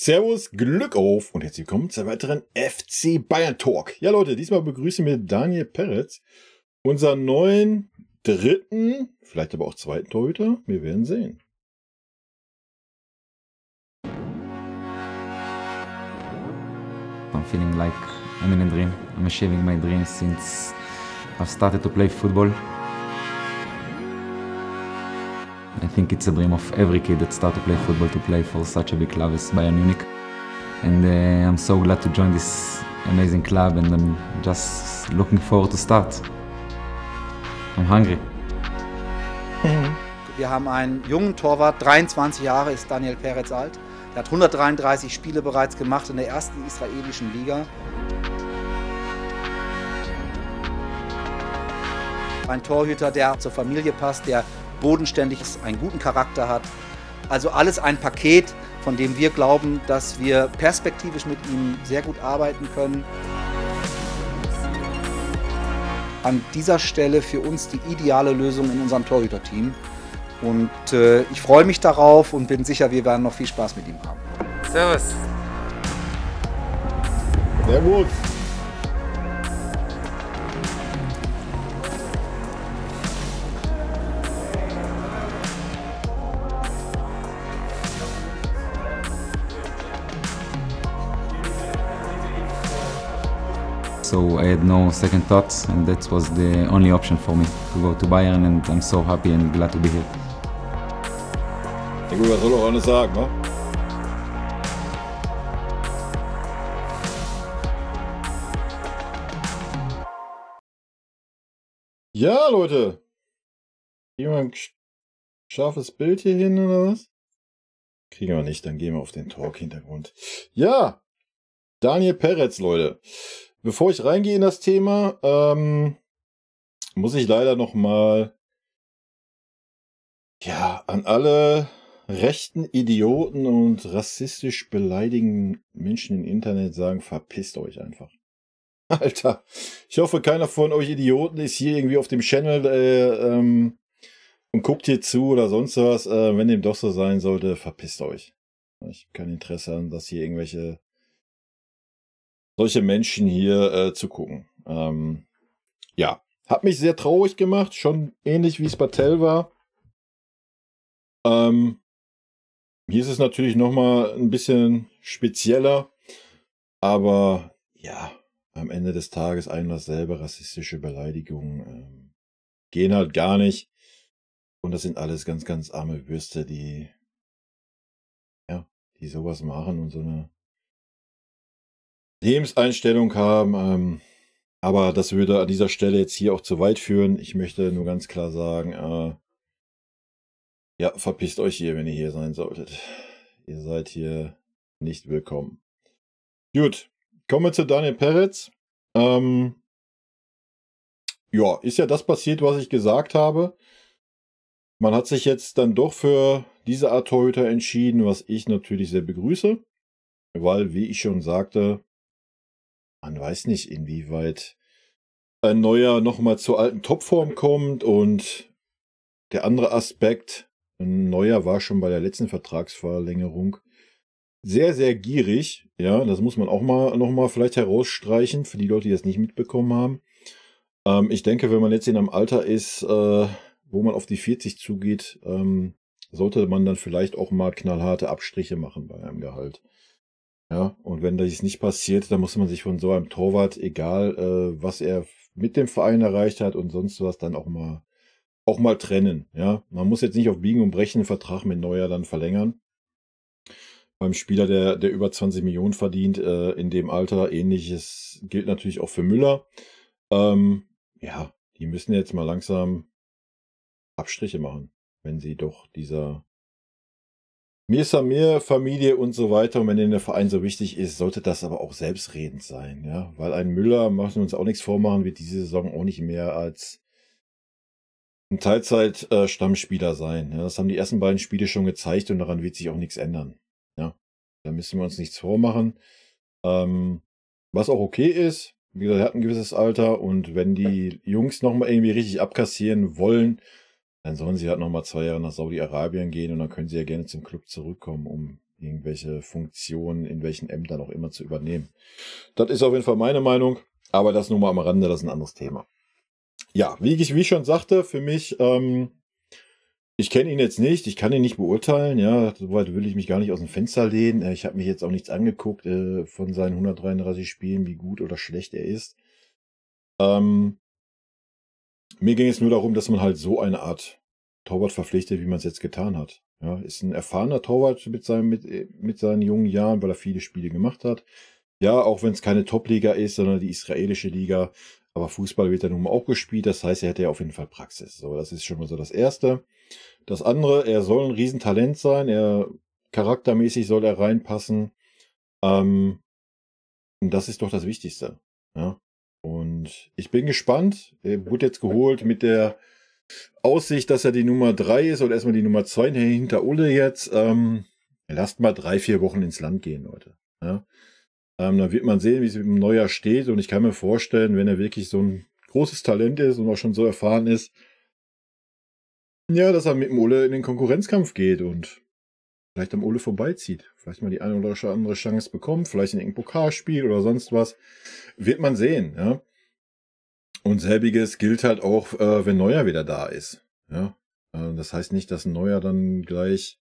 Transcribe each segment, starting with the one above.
Servus, Glück auf und herzlich willkommen zur weiteren FC Bayern Talk. Ja Leute, diesmal begrüßen wir Daniel Peretz, unseren neuen dritten, vielleicht aber auch zweiten Torhüter. Wir werden sehen. I'm feeling like I'm in a dream. I'm achieving my dreams since I've started to play football. I think it's a dream of every kid that starts to play football to play for such a big club as Bayern Munich. And uh, I'm so glad to join this amazing club and I'm just looking forward to start. I'm hungry. Wir haben einen jungen Torwart, 23 Jahre ist Daniel Peretz alt. Er hat 133 Spiele bereits gemacht in der ersten israelischen Liga. Ein Torhüter, der zur Familie passt, der bodenständig ist, einen guten Charakter hat. Also alles ein Paket, von dem wir glauben, dass wir perspektivisch mit ihm sehr gut arbeiten können. An dieser Stelle für uns die ideale Lösung in unserem Torhüter-Team. Und äh, ich freue mich darauf und bin sicher, wir werden noch viel Spaß mit ihm haben. Servus. Servus. So I had no second thoughts, and that was the only option for me to go to Bayern, and I'm so happy and glad to be here. Ja gut, was soll auch alles sagen, ne? Ja, Leute. Kriegen wir ein scharfes Bild hier hin oder was? Kriegen wir nicht, dann gehen wir auf den Talk-Hintergrund. Ja, Daniel Peretz, Leute. Bevor ich reingehe in das Thema, ähm, muss ich leider nochmal ja, an alle rechten Idioten und rassistisch beleidigenden Menschen im Internet sagen, verpisst euch einfach. Alter, ich hoffe, keiner von euch Idioten ist hier irgendwie auf dem Channel äh, ähm, und guckt hier zu oder sonst was. Äh, wenn dem doch so sein sollte, verpisst euch. Ich habe kein Interesse an, dass hier irgendwelche solche Menschen hier äh, gucken. Ähm, ja, hat mich sehr traurig gemacht, schon ähnlich wie es bei Tell war. Ähm, hier ist es natürlich nochmal ein bisschen spezieller, aber ja, am Ende des Tages ein dasselbe rassistische Beleidigungen ähm, gehen halt gar nicht. Und das sind alles ganz, ganz arme Würste, die, ja, die sowas machen und so eine Lebenseinstellung haben. Ähm, aber das würde an dieser Stelle jetzt hier auch zu weit führen. Ich möchte nur ganz klar sagen, äh, ja, verpisst euch hier, wenn ihr hier sein solltet. Ihr seid hier nicht willkommen. Gut, kommen wir zu Daniel Peretz. Ähm, ja, ist ja das passiert, was ich gesagt habe. Man hat sich jetzt dann doch für diese Art Torhüter entschieden, was ich natürlich sehr begrüße, weil, wie ich schon sagte, man weiß nicht, inwieweit ein neuer nochmal zur alten Topform kommt und der andere Aspekt, ein neuer war schon bei der letzten Vertragsverlängerung sehr, sehr gierig. Ja, das muss man auch mal nochmal vielleicht herausstreichen für die Leute, die das nicht mitbekommen haben. Ähm, ich denke, wenn man jetzt in einem Alter ist, äh, wo man auf die 40 zugeht, ähm, sollte man dann vielleicht auch mal knallharte Abstriche machen bei einem Gehalt. Ja, und wenn das nicht passiert, dann muss man sich von so einem Torwart, egal äh, was er mit dem Verein erreicht hat und sonst was, dann auch mal auch mal trennen. Ja, man muss jetzt nicht auf Biegen und Brechen einen Vertrag mit Neuer dann verlängern. Beim Spieler, der, der über 20 Millionen verdient, äh, in dem Alter, ähnliches gilt natürlich auch für Müller. Ähm, ja, die müssen jetzt mal langsam Abstriche machen, wenn sie doch dieser mir ist ja mir, Familie und so weiter. Und wenn Ihnen der Verein so wichtig ist, sollte das aber auch selbstredend sein, ja. Weil ein Müller, machen wir uns auch nichts vormachen, wird diese Saison auch nicht mehr als ein Teilzeit-Stammspieler sein. Ja? Das haben die ersten beiden Spiele schon gezeigt und daran wird sich auch nichts ändern. Ja. Da müssen wir uns nichts vormachen. Ähm, was auch okay ist, wie gesagt, er hat ein gewisses Alter und wenn die Jungs nochmal irgendwie richtig abkassieren wollen, dann sollen sie halt nochmal zwei Jahre nach Saudi-Arabien gehen und dann können sie ja gerne zum Club zurückkommen, um irgendwelche Funktionen in welchen Ämtern auch immer zu übernehmen. Das ist auf jeden Fall meine Meinung, aber das nur mal am Rande, das ist ein anderes Thema. Ja, wie ich, wie ich schon sagte, für mich, ähm, ich kenne ihn jetzt nicht, ich kann ihn nicht beurteilen, ja, soweit will ich mich gar nicht aus dem Fenster lehnen. Ich habe mich jetzt auch nichts angeguckt äh, von seinen 133 Spielen, wie gut oder schlecht er ist. Ähm, mir ging es nur darum, dass man halt so eine Art Torwart verpflichtet, wie man es jetzt getan hat. Ja, ist ein erfahrener Torwart mit, seinem, mit, äh, mit seinen jungen Jahren, weil er viele Spiele gemacht hat. Ja, auch wenn es keine Top-Liga ist, sondern die israelische Liga. Aber Fußball wird ja nun mal auch gespielt. Das heißt, er hätte ja auf jeden Fall Praxis. So, das ist schon mal so das Erste. Das andere, er soll ein Riesentalent sein. Er, charaktermäßig soll er reinpassen. Ähm, und das ist doch das Wichtigste. Ja? Und ich bin gespannt. Er wird jetzt geholt mit der Aussicht, dass er die Nummer 3 ist oder erstmal die Nummer 2 hinter Ulle jetzt. Ähm, lasst mal drei, vier Wochen ins Land gehen, Leute. Ja? Ähm, dann wird man sehen, wie es mit dem Neujahr steht. Und ich kann mir vorstellen, wenn er wirklich so ein großes Talent ist und auch schon so erfahren ist, ja, dass er mit dem Ulle in den Konkurrenzkampf geht und vielleicht am Ole vorbeizieht, vielleicht mal die eine oder andere Chance bekommt, vielleicht in irgendeinem Pokalspiel oder sonst was, wird man sehen. Ja? Und selbiges gilt halt auch, äh, wenn Neuer wieder da ist. Ja? Äh, das heißt nicht, dass Neuer dann gleich,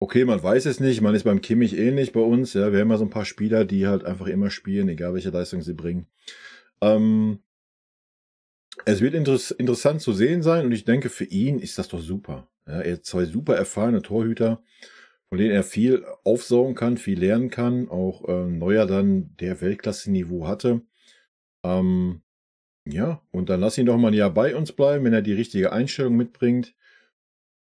okay, man weiß es nicht, man ist beim Kimmich ähnlich bei uns, ja, wir haben ja so ein paar Spieler, die halt einfach immer spielen, egal welche Leistung sie bringen. Ähm, es wird inter interessant zu sehen sein und ich denke, für ihn ist das doch super. Ja, er hat zwei super erfahrene Torhüter von denen er viel aufsaugen kann, viel lernen kann, auch äh, Neuer dann der Weltklasse-Niveau hatte. Ähm, ja, und dann lass ihn doch mal ein Jahr bei uns bleiben, wenn er die richtige Einstellung mitbringt.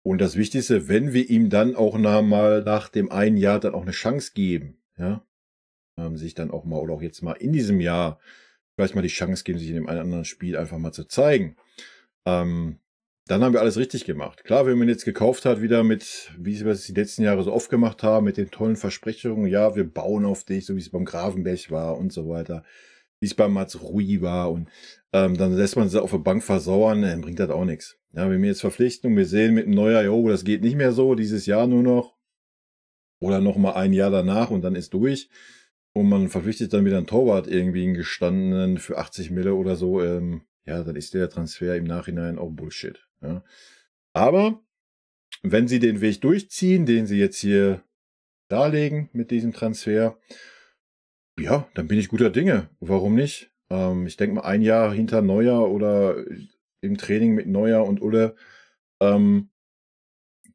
Und das Wichtigste, wenn wir ihm dann auch na, mal nach dem einen Jahr dann auch eine Chance geben, ja, ähm, sich dann auch mal oder auch jetzt mal in diesem Jahr vielleicht mal die Chance geben, sich in dem einen oder anderen Spiel einfach mal zu zeigen. Ähm, dann haben wir alles richtig gemacht. Klar, wenn man jetzt gekauft hat, wieder mit, wie wir es die letzten Jahre so oft gemacht haben, mit den tollen Versprechungen, ja, wir bauen auf dich, so wie es beim Grafenberg war und so weiter, wie es beim Mats Rui war und ähm, dann lässt man sie auf der Bank versauern, dann bringt das auch nichts. Ja, wenn wir jetzt verpflichten und wir sehen mit dem Neujahr, jo, das geht nicht mehr so, dieses Jahr nur noch oder nochmal ein Jahr danach und dann ist durch und man verpflichtet dann wieder einen Torwart irgendwie einen gestandenen für 80 Mille oder so, ähm, ja, dann ist der Transfer im Nachhinein auch Bullshit. Ja. Aber wenn sie den Weg durchziehen, den sie jetzt hier darlegen mit diesem Transfer, ja, dann bin ich guter Dinge. Warum nicht? Ähm, ich denke mal, ein Jahr hinter Neuer oder äh, im Training mit Neuer und Ulle ähm,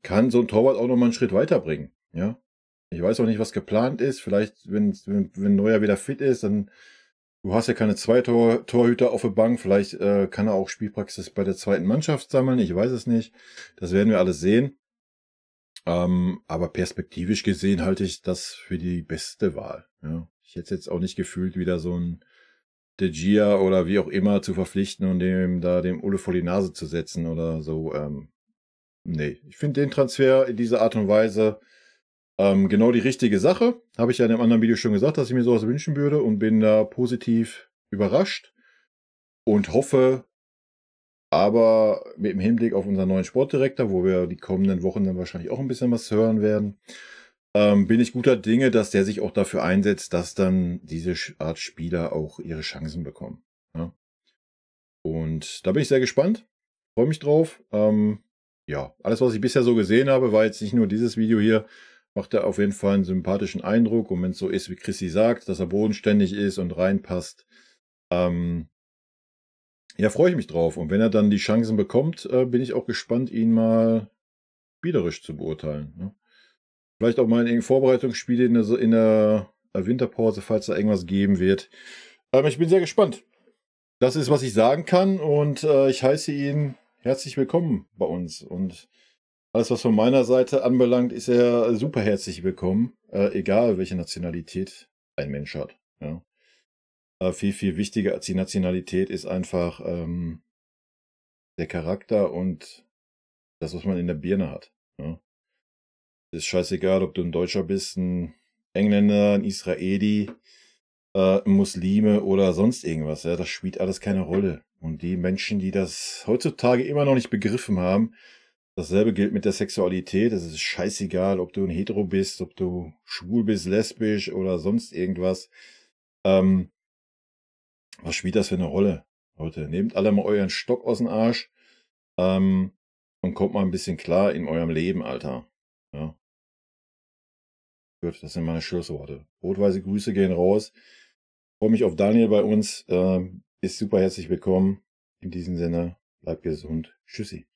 kann so ein Torwart auch nochmal einen Schritt weiterbringen. Ja, ich weiß auch nicht, was geplant ist. Vielleicht, wenn, wenn, wenn Neuer wieder fit ist, dann Du hast ja keine zwei Tor Torhüter auf der Bank. Vielleicht äh, kann er auch Spielpraxis bei der zweiten Mannschaft sammeln. Ich weiß es nicht. Das werden wir alles sehen. Ähm, aber perspektivisch gesehen halte ich das für die beste Wahl. Ja. Ich hätte jetzt auch nicht gefühlt, wieder so ein De Gia oder wie auch immer zu verpflichten und dem da dem Ulle vor die Nase zu setzen oder so. Ähm, nee, ich finde den Transfer in dieser Art und Weise ähm, genau die richtige Sache. Habe ich ja in einem anderen Video schon gesagt, dass ich mir sowas wünschen würde und bin da positiv überrascht und hoffe aber mit dem Hinblick auf unseren neuen Sportdirektor, wo wir die kommenden Wochen dann wahrscheinlich auch ein bisschen was hören werden, ähm, bin ich guter Dinge, dass der sich auch dafür einsetzt, dass dann diese Art Spieler auch ihre Chancen bekommen. Ja? Und da bin ich sehr gespannt, freue mich drauf. Ähm, ja, alles, was ich bisher so gesehen habe, war jetzt nicht nur dieses Video hier, macht er auf jeden Fall einen sympathischen Eindruck. Und wenn es so ist, wie Chrissy sagt, dass er bodenständig ist und reinpasst, ähm, ja, freue ich mich drauf. Und wenn er dann die Chancen bekommt, äh, bin ich auch gespannt, ihn mal spielerisch zu beurteilen. Ne? Vielleicht auch mal in Vorbereitungsspiele in der, in der äh, Winterpause, falls da irgendwas geben wird. Aber ähm, ich bin sehr gespannt. Das ist, was ich sagen kann. Und äh, ich heiße ihn herzlich willkommen bei uns. Und alles, was von meiner Seite anbelangt, ist er super herzlich willkommen, äh, egal welche Nationalität ein Mensch hat. Ja. Äh, viel, viel wichtiger als die Nationalität ist einfach ähm, der Charakter und das, was man in der Birne hat. Ja. Es ist scheißegal, ob du ein Deutscher bist, ein Engländer, ein Israeli, äh, Muslime oder sonst irgendwas. Ja. Das spielt alles keine Rolle. Und die Menschen, die das heutzutage immer noch nicht begriffen haben, Dasselbe gilt mit der Sexualität. Es ist scheißegal, ob du ein Hetero bist, ob du schwul bist, lesbisch oder sonst irgendwas. Ähm, was spielt das für eine Rolle, Leute? Nehmt alle mal euren Stock aus dem Arsch ähm, und kommt mal ein bisschen klar in eurem Leben, Alter. Ja. Gut, das sind meine Schlussworte. Rotweise Grüße gehen raus. freue mich auf Daniel bei uns. Ähm, ist super herzlich willkommen. In diesem Sinne, bleibt gesund. Tschüssi.